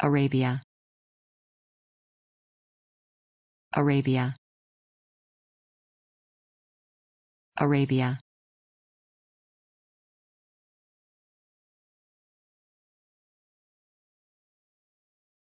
Arabia Arabia Arabia